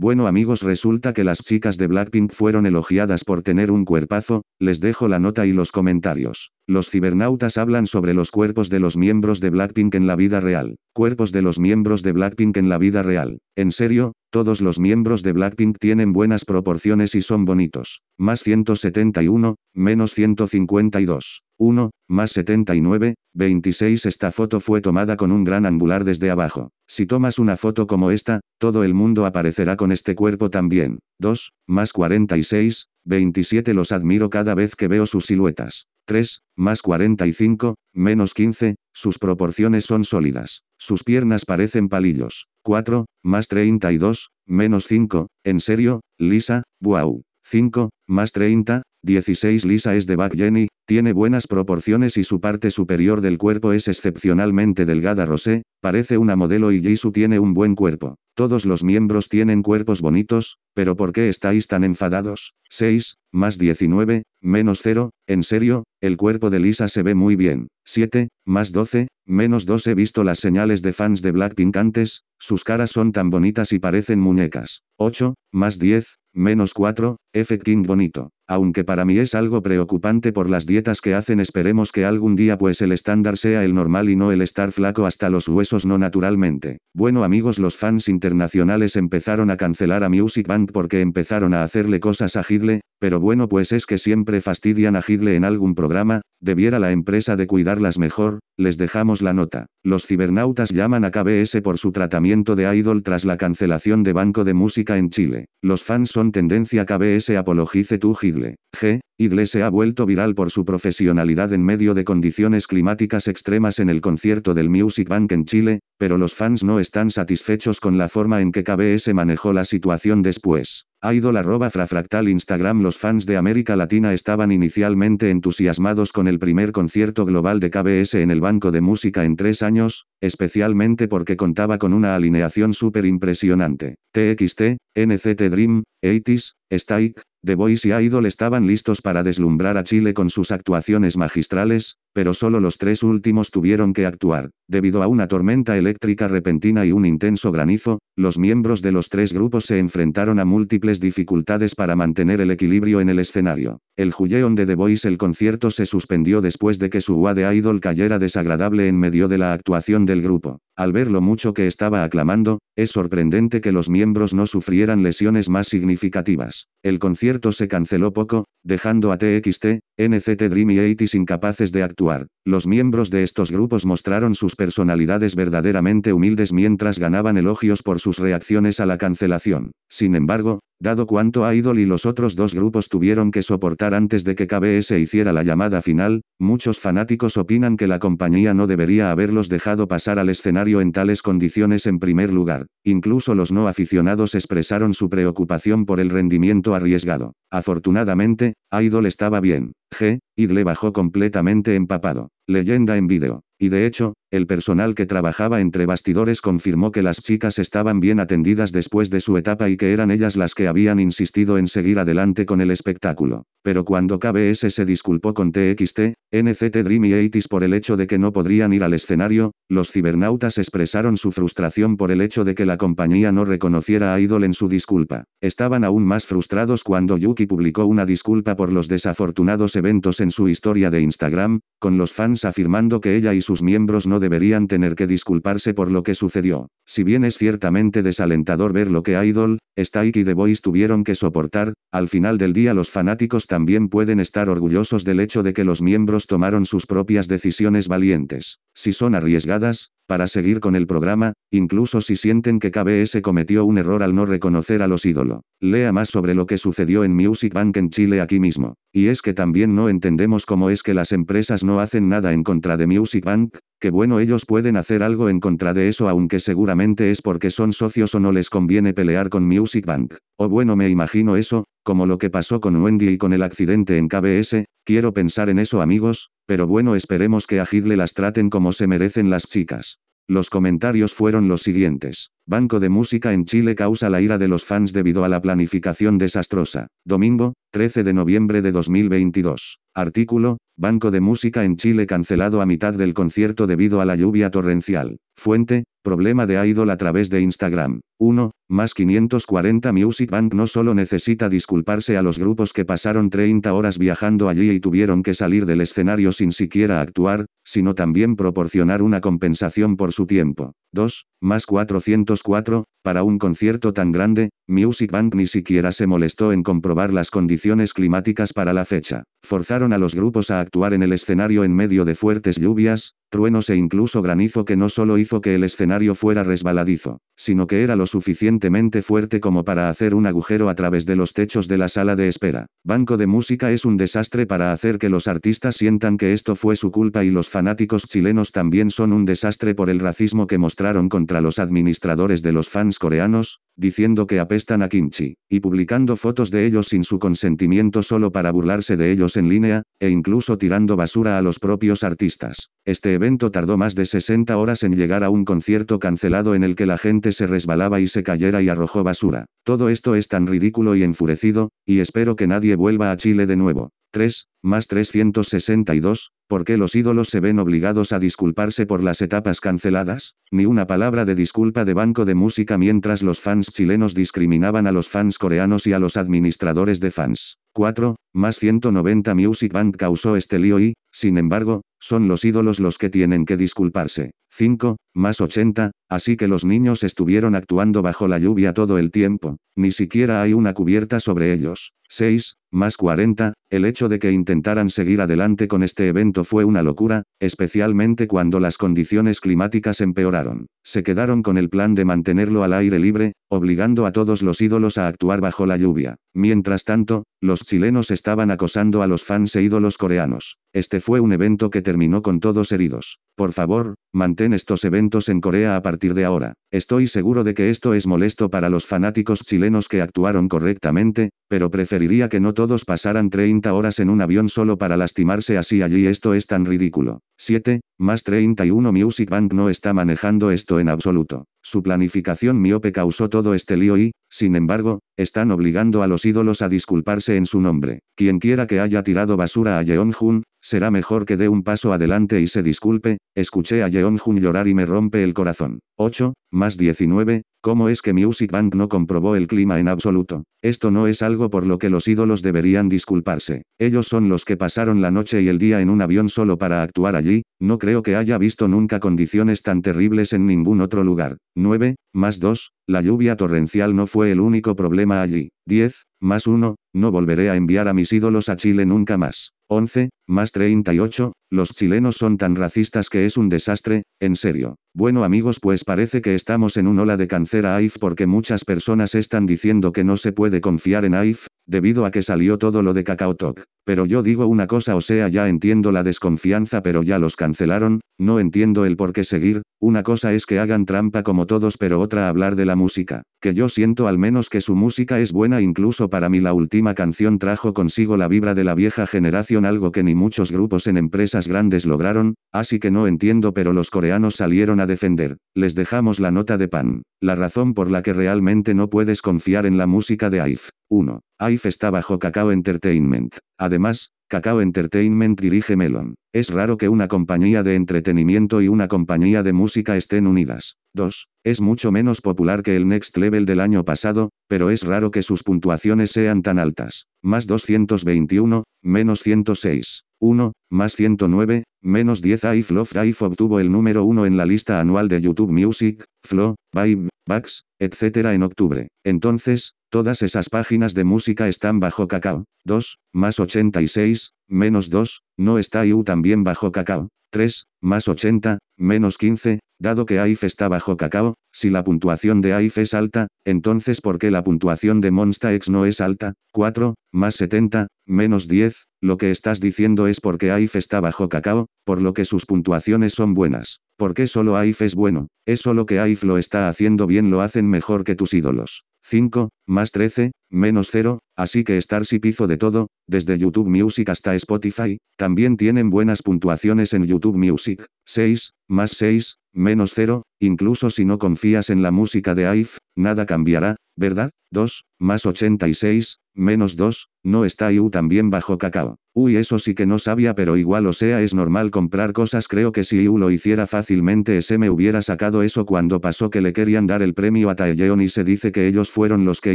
Bueno amigos resulta que las chicas de Blackpink fueron elogiadas por tener un cuerpazo, les dejo la nota y los comentarios. Los cibernautas hablan sobre los cuerpos de los miembros de Blackpink en la vida real. Cuerpos de los miembros de Blackpink en la vida real. En serio, todos los miembros de Blackpink tienen buenas proporciones y son bonitos. Más 171, menos 152. 1, más 79, 26 Esta foto fue tomada con un gran angular desde abajo. Si tomas una foto como esta, todo el mundo aparecerá con este cuerpo también. 2, más 46, 27 Los admiro cada vez que veo sus siluetas. 3, más 45, menos 15, sus proporciones son sólidas. Sus piernas parecen palillos. 4, más 32, menos 5, en serio, lisa, wow. 5, más 30, 16 Lisa es de Back Jenny, tiene buenas proporciones y su parte superior del cuerpo es excepcionalmente delgada rosé, parece una modelo y Jisoo tiene un buen cuerpo. Todos los miembros tienen cuerpos bonitos, pero ¿por qué estáis tan enfadados? 6, más 19, menos 0, en serio, el cuerpo de Lisa se ve muy bien. 7, más 12, menos 2 he visto las señales de fans de Blackpink antes, sus caras son tan bonitas y parecen muñecas. 8, más 10, menos 4, F. King bonito. Aunque para mí es algo preocupante por las dietas que hacen esperemos que algún día pues el estándar sea el normal y no el estar flaco hasta los huesos no naturalmente. Bueno amigos los fans internacionales empezaron a cancelar a Music Band porque empezaron a hacerle cosas a Hitler, pero bueno pues es que siempre fastidian a Hitler en algún programa, debiera la empresa de cuidarlas mejor, les dejamos la nota. Los cibernautas llaman a KBS por su tratamiento de idol tras la cancelación de Banco de Música en Chile. Los fans son tendencia KBS se apologice tu Gidle. G. Idle se ha vuelto viral por su profesionalidad en medio de condiciones climáticas extremas en el concierto del Music Bank en Chile, pero los fans no están satisfechos con la forma en que KBS manejó la situación después. Idol arroba frafractal Instagram Los fans de América Latina estaban inicialmente entusiasmados con el primer concierto global de KBS en el Banco de Música en tres años, especialmente porque contaba con una alineación súper impresionante. TXT, NCT Dream, 80s, Stike, The Voice y Idol estaban listos para deslumbrar a Chile con sus actuaciones magistrales, pero solo los tres últimos tuvieron que actuar. Debido a una tormenta eléctrica repentina y un intenso granizo, los miembros de los tres grupos se enfrentaron a múltiples dificultades para mantener el equilibrio en el escenario. El Juyeon de The Voice el concierto se suspendió después de que su de Idol cayera desagradable en medio de la actuación del grupo. Al ver lo mucho que estaba aclamando, es sorprendente que los miembros no sufrieran lesiones más significativas. El concierto se canceló poco, dejando a TXT, NCT Dream y 80 incapaces de actuar. Los miembros de estos grupos mostraron sus personalidades verdaderamente humildes mientras ganaban elogios por sus reacciones a la cancelación. Sin embargo, dado cuánto Idol y los otros dos grupos tuvieron que soportar antes de que KBS hiciera la llamada final, muchos fanáticos opinan que la compañía no debería haberlos dejado pasar al escenario en tales condiciones en primer lugar. Incluso los no aficionados expresaron su preocupación por el rendimiento arriesgado. Afortunadamente, Idol estaba bien. G. Idle le bajó completamente empapado. Leyenda en vídeo. Y de hecho, el personal que trabajaba entre bastidores confirmó que las chicas estaban bien atendidas después de su etapa y que eran ellas las que habían insistido en seguir adelante con el espectáculo. Pero cuando KBS se disculpó con TXT, NCT Dream y ATIS por el hecho de que no podrían ir al escenario, los cibernautas expresaron su frustración por el hecho de que la compañía no reconociera a Idol en su disculpa. Estaban aún más frustrados cuando Yuki publicó una disculpa por los desafortunados eventos en su historia de Instagram, con los fans afirmando que ella y sus miembros no deberían tener que disculparse por lo que sucedió. Si bien es ciertamente desalentador ver lo que Idol, Stike y The Boys tuvieron que soportar, al final del día los fanáticos también pueden estar orgullosos del hecho de que los miembros tomaron sus propias decisiones valientes. Si son arriesgadas, para seguir con el programa, incluso si sienten que KBS cometió un error al no reconocer a los ídolos. Lea más sobre lo que sucedió en Music Bank en Chile aquí mismo. Y es que también no entendemos cómo es que las empresas no hacen nada en contra de Music Bank, que bueno ellos pueden hacer algo en contra de eso aunque seguramente es porque son socios o no les conviene pelear con Music Bank. O bueno me imagino eso, como lo que pasó con Wendy y con el accidente en KBS, quiero pensar en eso amigos, pero bueno esperemos que a Hitler las traten como se merecen las chicas. Los comentarios fueron los siguientes. Banco de música en Chile causa la ira de los fans debido a la planificación desastrosa. Domingo, 13 de noviembre de 2022. Artículo, Banco de música en Chile cancelado a mitad del concierto debido a la lluvia torrencial. Fuente, problema de idol a través de Instagram. 1. Más 540 Music Bank no solo necesita disculparse a los grupos que pasaron 30 horas viajando allí y tuvieron que salir del escenario sin siquiera actuar, sino también proporcionar una compensación por su tiempo. 2. Más 404, para un concierto tan grande, Music Bank ni siquiera se molestó en comprobar las condiciones climáticas para la fecha. Forzaron a los grupos a actuar en el escenario en medio de fuertes lluvias, truenos e incluso granizo que no solo hizo que el escenario fuera resbaladizo, sino que era lo suficiente fuerte como para hacer un agujero a través de los techos de la sala de espera. Banco de Música es un desastre para hacer que los artistas sientan que esto fue su culpa y los fanáticos chilenos también son un desastre por el racismo que mostraron contra los administradores de los fans coreanos, diciendo que apestan a kimchi, y publicando fotos de ellos sin su consentimiento solo para burlarse de ellos en línea, e incluso tirando basura a los propios artistas. Este evento tardó más de 60 horas en llegar a un concierto cancelado en el que la gente se resbalaba y se cayó y arrojó basura. Todo esto es tan ridículo y enfurecido, y espero que nadie vuelva a Chile de nuevo. 3, más 362, ¿por qué los ídolos se ven obligados a disculparse por las etapas canceladas? Ni una palabra de disculpa de banco de música mientras los fans chilenos discriminaban a los fans coreanos y a los administradores de fans. 4, más 190 Music Band causó este lío y, sin embargo, son los ídolos los que tienen que disculparse. 5, más 80, así que los niños estuvieron actuando bajo la lluvia todo el tiempo, ni siquiera hay una cubierta sobre ellos. 6, más 40, el hecho de que intentaran seguir adelante con este evento fue una locura, especialmente cuando las condiciones climáticas empeoraron. Se quedaron con el plan de mantenerlo al aire libre, obligando a todos los ídolos a actuar bajo la lluvia. Mientras tanto, los chilenos estaban acosando a los fans e ídolos coreanos. Este fue un evento que terminó con todos heridos. Por favor, mantén estos eventos en Corea a partir de ahora. Estoy seguro de que esto es molesto para los fanáticos chilenos que actuaron correctamente, pero preferiría que no todos pasaran 30 horas en un avión solo para lastimarse así allí esto es tan ridículo. 7. Más 31 Music Bank no está manejando esto en absoluto. Su planificación miope causó todo este lío y, sin embargo, están obligando a los ídolos a disculparse en su nombre. Quien quiera que haya tirado basura a Yeon Jun, Será mejor que dé un paso adelante y se disculpe, escuché a Yeon Jun llorar y me rompe el corazón. 8, más 19, ¿cómo es que Music Bank no comprobó el clima en absoluto? Esto no es algo por lo que los ídolos deberían disculparse. Ellos son los que pasaron la noche y el día en un avión solo para actuar allí, no creo que haya visto nunca condiciones tan terribles en ningún otro lugar. 9, más 2, la lluvia torrencial no fue el único problema allí. 10, más 1, no volveré a enviar a mis ídolos a Chile nunca más. 11, más 38, los chilenos son tan racistas que es un desastre, en serio. Bueno amigos pues parece que estamos en un ola de cáncer a AIF porque muchas personas están diciendo que no se puede confiar en AIF, debido a que salió todo lo de Cacao Talk. Pero yo digo una cosa o sea ya entiendo la desconfianza pero ya los cancelaron, no entiendo el por qué seguir, una cosa es que hagan trampa como todos pero otra hablar de la música, que yo siento al menos que su música es buena incluso para mí la última canción trajo consigo la vibra de la vieja generación algo que ni muchos grupos en empresas grandes lograron, así que no entiendo pero los coreanos salieron a defender, les dejamos la nota de pan, la razón por la que realmente no puedes confiar en la música de IFE. 1. IFE está bajo Cacao Entertainment. Además, Cacao Entertainment dirige Melon. Es raro que una compañía de entretenimiento y una compañía de música estén unidas. 2. Es mucho menos popular que el Next Level del año pasado, pero es raro que sus puntuaciones sean tan altas. Más 221, menos 106. 1, más 109, menos 10 I Flow Life obtuvo el número 1 en la lista anual de YouTube Music, Flow, Vibe, Bugs, etc. en octubre. Entonces, todas esas páginas de música están bajo cacao. 2, más 86, menos 2, no está IU también bajo cacao. 3, más 80, menos 15, dado que AIF está bajo cacao, si la puntuación de AIF es alta, entonces ¿por qué la puntuación de X no es alta? 4, más 70, menos 10, lo que estás diciendo es porque AIF está bajo cacao, por lo que sus puntuaciones son buenas. ¿Por qué solo AIF es bueno? Es solo que AIF lo está haciendo bien lo hacen mejor que tus ídolos. 5, más 13, menos 0, así que Starship hizo de todo, desde YouTube Music hasta Spotify, también tienen buenas puntuaciones en YouTube Music, 6, más 6, menos 0, incluso si no confías en la música de AIF, nada cambiará, ¿verdad? 2, más 86, menos 2, no está IU también bajo cacao. Uy, eso sí que no sabía, pero igual o sea, es normal comprar cosas. Creo que si IU lo hiciera fácilmente, ese me hubiera sacado eso cuando pasó que le querían dar el premio a Taeyeon y se dice que ellos fueron los que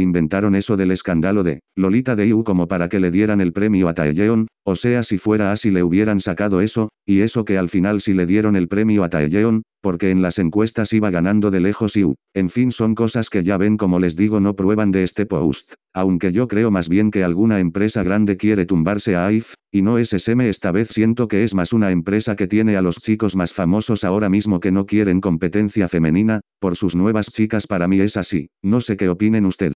inventaron eso del escándalo de Lolita de IU como para que le dieran el premio a Taeyeon, o sea, si fuera así le hubieran sacado eso, y eso que al final si le dieron el premio a Taeyeon, porque en las encuestas iba ganando de lejos IU, En fin, son cosas que ya ven como les digo no prueban de este post. Aunque yo creo más bien que alguna empresa grande quiere tumbarse a AIF, y no SSM SM esta vez siento que es más una empresa que tiene a los chicos más famosos ahora mismo que no quieren competencia femenina, por sus nuevas chicas para mí es así, no sé qué opinen ustedes.